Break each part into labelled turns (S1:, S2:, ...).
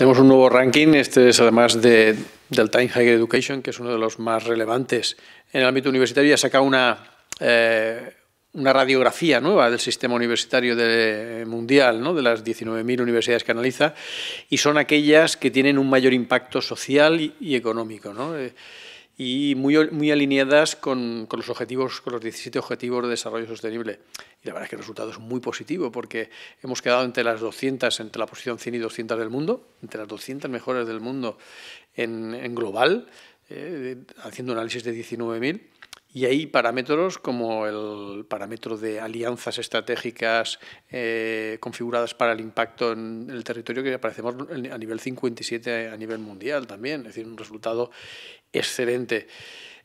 S1: Tenemos un nuevo ranking, este es además de, del Time Higher Education, que es uno de los más relevantes en el ámbito universitario, y ha sacado una, eh, una radiografía nueva del sistema universitario de, mundial, ¿no? de las 19.000 universidades que analiza, y son aquellas que tienen un mayor impacto social y, económico. ¿no? Eh, y muy, muy alineadas con, los objetivos, con los 17 objetivos de desarrollo sostenible. Y la verdad es que el resultado es muy positivo porque hemos quedado entre las 200, entre la posición 100 y 200 del mundo, entre las 200 mejores del mundo en, global, eh, haciendo un análisis de 19.000 y hay parámetros como el parámetro de alianzas estratégicas eh, configuradas para el impacto en el territorio que aparecemos a nivel 57 a nivel mundial también, es decir, un resultado excelente.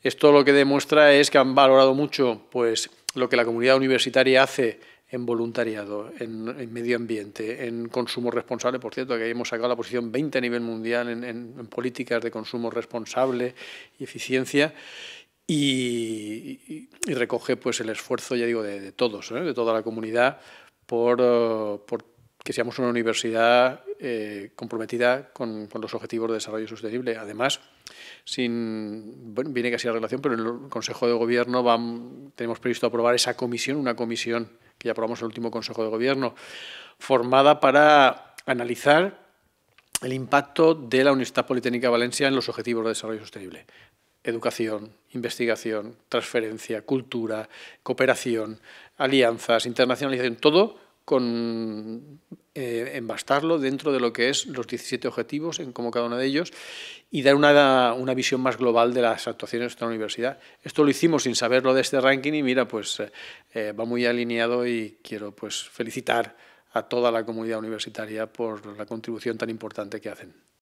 S1: Esto lo que demuestra es que han valorado mucho pues, lo que la comunidad universitaria hace en voluntariado, en, medio ambiente, en consumo responsable, por cierto, que hemos sacado la posición 20 a nivel mundial en, en políticas de consumo responsable y eficiencia. Y, y recoge pues, el esfuerzo, ya digo, de, todos, de toda la comunidad, por, eh, que seamos una universidad eh, comprometida con, los objetivos de desarrollo sostenible. Además, sin, bueno, viene casi la relación, pero en el Consejo de Gobierno tenemos previsto aprobar esa comisión, una comisión que ya aprobamos en el último Consejo de Gobierno, formada para analizar el impacto de la Universidad Politécnica de Valencia en los objetivos de desarrollo sostenible educación, investigación, transferencia, cultura, cooperación, alianzas, internacionalización, todo con eh, embastarlo dentro de lo que es los 17 objetivos en como cada uno de ellos y dar una, visión más global de las actuaciones de nuestra universidad. Esto lo hicimos sin saberlo de este ranking y mira, pues eh, eh, va muy alineado y quiero pues felicitar a toda la comunidad universitaria por la contribución tan importante que hacen.